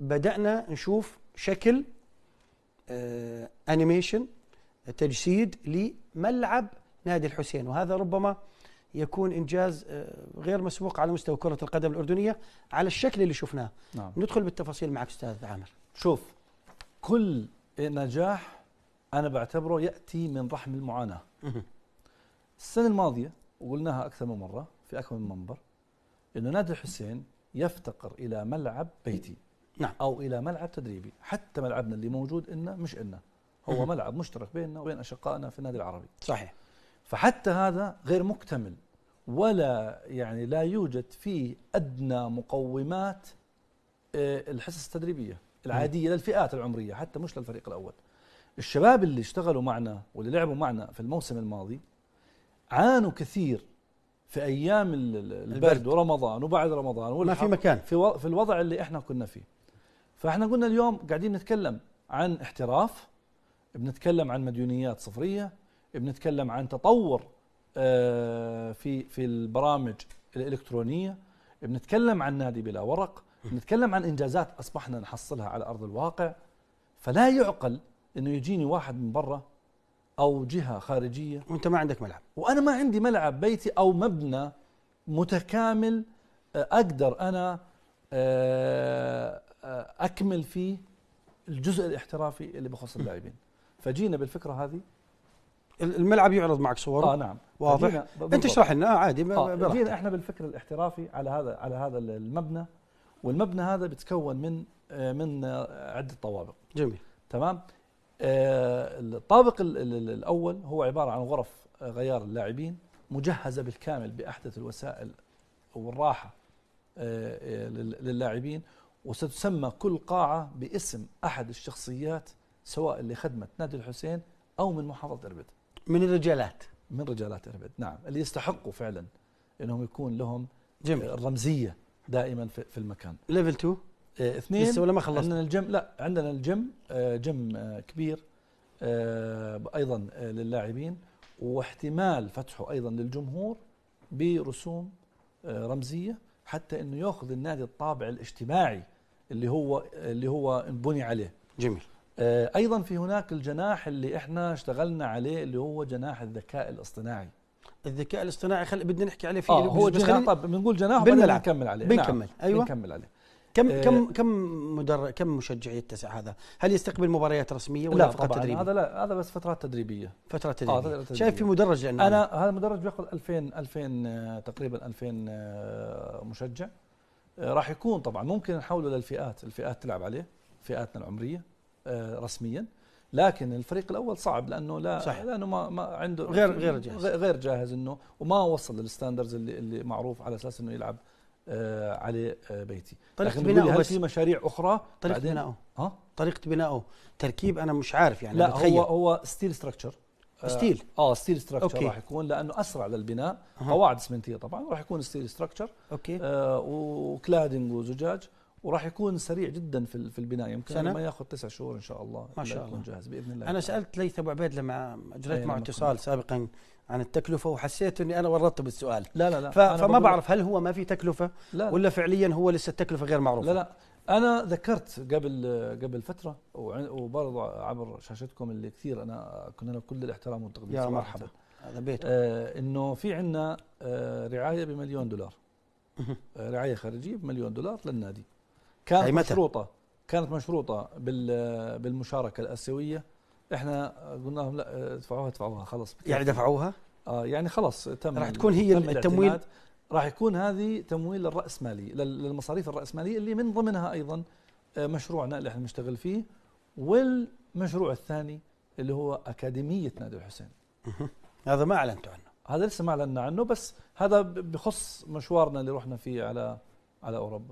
بدأنا نشوف شكل أنيميشن آه، تجسيد لملعب نادي الحسين وهذا ربما يكون إنجاز آه، غير مسبوق على مستوى كرة القدم الأردنية على الشكل اللي شفناه نعم. ندخل بالتفاصيل معك أستاذ عامر شوف كل نجاح أنا بعتبره يأتي من رحم المعاناة السنة الماضية وقلناها أكثر من مرة في أكثر من منبر أنه نادي الحسين يفتقر إلى ملعب بيتي نعم او الى ملعب تدريبي حتى ملعبنا اللي موجود إنا مش إنا هو ملعب مشترك بيننا وبين اشقائنا في النادي العربي صحيح فحتى هذا غير مكتمل ولا يعني لا يوجد فيه ادنى مقومات آه، الحصص التدريبيه العاديه مه. للفئات العمريه حتى مش للفريق الاول الشباب اللي اشتغلوا معنا واللي لعبوا معنا في الموسم الماضي عانوا كثير في ايام البرد, البرد. ورمضان وبعد رمضان ما في مكان في في الوضع اللي احنا كنا فيه فاحنا قلنا اليوم قاعدين نتكلم عن احتراف بنتكلم عن مديونيات صفريه بنتكلم عن تطور آه، في في البرامج الالكترونيه بنتكلم عن نادي بلا ورق بنتكلم عن انجازات اصبحنا نحصلها على ارض الواقع فلا يعقل انه يجيني واحد من برا أو جهة خارجية وأنت ما عندك ملعب وأنا ما عندي ملعب بيتي أو مبنى متكامل آه، أقدر أنا آه، آه، أكمل فيه الجزء الاحترافي اللي بخص اللاعبين فجينا بالفكرة هذه الملعب يعرض معك صور اه نعم واضح انت اشرح لنا عادي آه جينا احنا بالفكر الاحترافي على هذا على هذا المبنى والمبنى هذا بيتكون من من عده طوابق جميل تمام آه، الطابق الأول هو عبارة عن غرف آه، غيار اللاعبين مجهزة بالكامل بأحدث الوسائل والراحة آه، للاعبين وستسمى كل قاعة باسم أحد الشخصيات سواء اللي خدمت نادي الحسين أو من محافظة إربد من الرجالات من رجالات إربد نعم اللي يستحقوا فعلا أنهم يكون لهم جميل. الرمزية دائما في المكان ليفل 2 اثنين لسه ولا ما خلصت عندنا الجم لا عندنا الجم آه، جم آه، كبير آه، ايضا للاعبين واحتمال فتحه ايضا للجمهور برسوم رمزيه حتى انه ياخذ النادي الطابع الاجتماعي اللي هو اللي هو بني عليه جميل ايضا في هناك الجناح اللي احنا اشتغلنا عليه اللي هو جناح الذكاء الاصطناعي الذكاء الاصطناعي خل... بدنا نحكي عليه في آه هو جناح طب بنقول جناح وبنكمل عليه بنكمل نعم. ايوه بنكمل عليه كم آه كم كم مدر كم مشجع يتسع هذا؟ هل يستقبل مباريات رسميه ولا لا فقط تدريبيه؟ هذا لا هذا بس فترات تدريبيه فترات تدريبيه, آه تدريبية. شايف في مدرج لأنه يعني؟ انا هذا المدرج بياخذ 2000 2000 آه، تقريبا 2000 آه، مشجع آه، راح يكون طبعا ممكن نحوله للفئات الفئات تلعب عليه فئاتنا العمريه رسميا لكن الفريق الاول صعب لانه لا صحيح. لانه ما, ما عنده غير غير جاهز غير جاهز انه وما وصل للستاندرز اللي, اللي معروف على اساس انه يلعب آه، على آه، بيتي طريقه بنائه هل في مشاريع اخرى طريقه بنائه ها طريقه بنائه تركيب انا مش عارف يعني لا بتخيل. هو هو ستيل ستراكشر ستيل اه ستيل آه، ستراكشر راح يكون لانه اسرع للبناء أه. قواعد اسمنتيه طبعا راح يكون ستيل ستراكشر اوكي آه وكلادنج وزجاج وراح يكون سريع جدا في في البناء يمكن سنة؟ ما ياخذ تسع شهور ان شاء الله ما شاء الله جاهز باذن الله انا سالت ليث ابو عبيد لما اجريت معه اتصال سابقا عن التكلفه وحسيت اني انا ورطت بالسؤال لا لا لا فما بعرف هل هو ما في تكلفه لا ولا فعليا هو لسه التكلفه غير معروفه لا لا انا ذكرت قبل قبل فتره وبرضه عبر شاشتكم اللي كثير انا كنا له كل الاحترام والتقدير يا مرحبا هذا بيت آه انه في عندنا آه رعايه بمليون دولار آه، رعايه خارجيه بمليون دولار للنادي كانت أي متى؟ مشروطه كانت مشروطه بالمشاركه الاسيويه احنا قلنا لهم لا ادفعوها ادفعوها خلاص يعني دفعوها؟ اه يعني خلاص تم راح تكون هي التمويل راح يكون هذه تمويل الرأسمالي للمصاريف الرأسمالية اللي من ضمنها أيضا آه، مشروعنا اللي احنا بنشتغل فيه والمشروع الثاني اللي هو أكاديمية نادي الحسين هذا ما أعلنتوا عنه هذا لسه ما أعلنا عنه بس هذا بخص مشوارنا اللي رحنا فيه على على أوروبا